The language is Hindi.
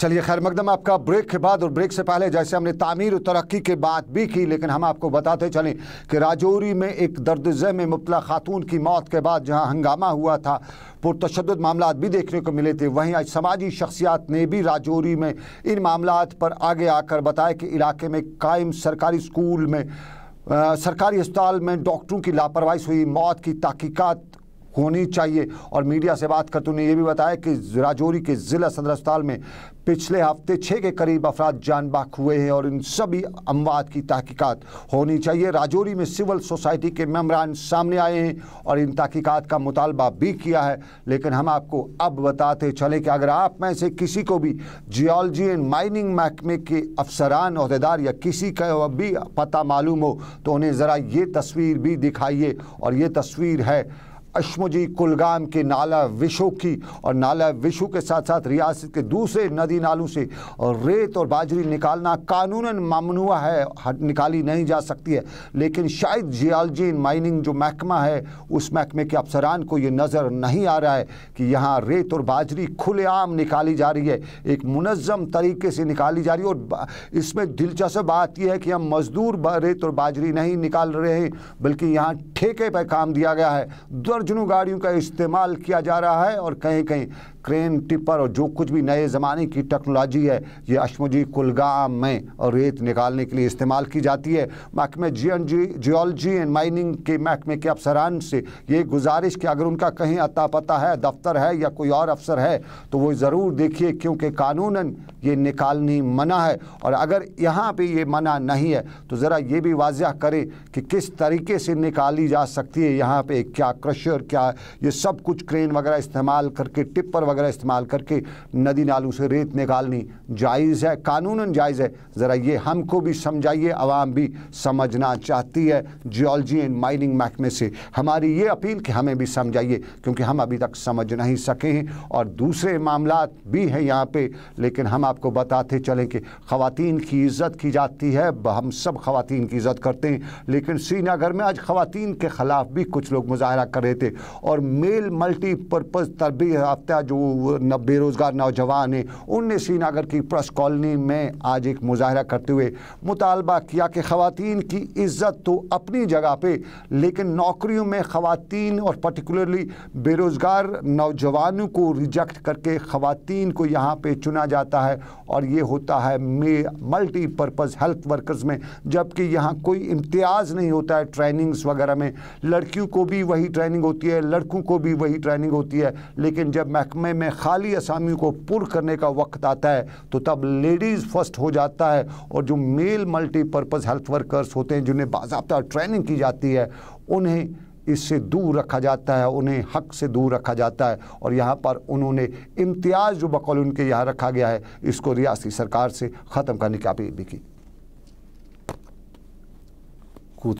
चलिए खैर मकदम आपका ब्रेक के बाद और ब्रेक से पहले जैसे हमने तामीर और तरक्की की बात भी की लेकिन हम आपको बताते चलें कि राजौरी में एक दर्द में मुबला खातून की मौत के बाद जहां हंगामा हुआ था पुरतशद मामला भी देखने को मिले थे वहीं आज समाजी शख्सियात ने भी राजौरी में इन मामला पर आगे आकर बताया कि इलाके में कायम सरकारी स्कूल में आ, सरकारी अस्पताल में डॉक्टरों की लापरवाही हुई मौत की तहकीकत होनी चाहिए और मीडिया से बात करते उन्हें यह भी बताया कि राजौरी के ज़िला सदर अस्पताल में पिछले हफ्ते छः के करीब अफराद जान बाक हुए हैं और इन सभी अमवाद की तहकीकत होनी चाहिए राजौरी में सिविल सोसाइटी के मम्बरान सामने आए हैं और इन तहकीकत का मुतालबा भी किया है लेकिन हम आपको अब बताते चले कि अगर आप में से किसी को भी जियोलॉजी एंड माइनिंग महकमे के अफसरान अहदेदार या किसी का भी पता मालूम हो तो उन्हें ज़रा ये तस्वीर भी दिखाइए और ये तस्वीर है अश्मुजी कुलगाम के नाला विशो की और नाला विशो के साथ साथ रियासत के दूसरे नदी नालों से और रेत और बाजरी निकालना कानूनन ममनुआ है निकाली नहीं जा सकती है लेकिन शायद जियालजी माइनिंग जो महकमा है उस महकमे के अफसरान को ये नज़र नहीं आ रहा है कि यहाँ रेत और बाजरी खुलेआम निकाली जा रही है एक मुनज़म तरीके से निकाली जा रही है और इसमें दिलचस्प बात यह है कि हम मज़दूर रेत और बाजरी नहीं निकाल रहे हैं बल्कि यहाँ ठेके पर काम दिया गया है दर्जनों गाड़ियों का इस्तेमाल किया जा रहा है और कहीं कहीं क्रेन टिपर और जो कुछ भी नए ज़माने की टेक्नोलॉजी है ये अशमुजी कुलगाम में और रेत निकालने के लिए इस्तेमाल की जाती है महकमे G N G geology and mining के महकमे के अफसरान से ये गुजारिश कि अगर उनका कहीं अता पता है दफ्तर है या कोई और अफसर है तो वो ज़रूर देखिए क्योंकि कानून ये निकालनी मना है और अगर यहाँ पर ये मना नहीं है तो ज़रा ये भी वाजह करें कि किस तरीके से निकाली जा सकती है यहाँ पर क्या क्रशर क्या ये सब कुछ क्रेन वगैरह इस्तेमाल करके टिप्पर वगैरह वगैरह इस्तेमाल करके नदी नालों से रेत निकालनी जायज़ है कानून जायज़ है ज़रा ये हमको भी समझाइए आवाम भी समझना चाहती है जियोलॉजी एंड माइनिंग महकमे से हमारी ये अपील कि हमें भी समझाइए क्योंकि हम अभी तक समझ नहीं सके हैं और दूसरे मामला भी हैं यहाँ पर लेकिन हम आपको बताते चलें कि ख़वान की इज़्ज़त की जाती है हम सब ख़वान की इज़्ज़त करते हैं लेकिन श्रीनगर में आज ख़वान के ख़िलाफ़ भी कुछ लोग मुजाहरा कर रहे थे और मेल मल्टीपर्पज़ तरबी याफ्ता जो बेरोज़गार नौजवान हैं उनने श्रीनगर की प्रेस कॉलोनी में आज एक मुजाहरा करते हुए मुतालबा किया कि ख़वान की इज़्ज़त तो अपनी जगह पर लेकिन नौकरियों में ख़वान और पर्टिकुलरली बेरोज़गार नौजवानों को रिजेक्ट करके ख़वान को यहाँ पर चुना जाता है और ये होता है मे मल्टीपर्पज़ हेल्थ वर्कर्स में जबकि यहाँ कोई इम्तियाज़ नहीं होता है ट्रेनिंग्स वगैरह में लड़कियों को भी वही ट्रेनिंग होती है लड़कों को भी वही ट्रेनिंग होती है लेकिन जब महकमे समय में खाली असामी को पुर करने का वक्त आता है तो तब लेडीज़ फर्स्ट हो जाता है और जो मेल मल्टीपर्पज़ हेल्थ वर्कर्स होते हैं जिन्हें बाबा ट्रेनिंग की जाती है उन्हें इससे दूर रखा जाता है उन्हें हक से दूर रखा जाता है और यहाँ पर उन्होंने इम्तियाज़ जो बकौल उनके यहाँ रखा गया है इसको रियासी सरकार से ख़त्म करने की अपील भी की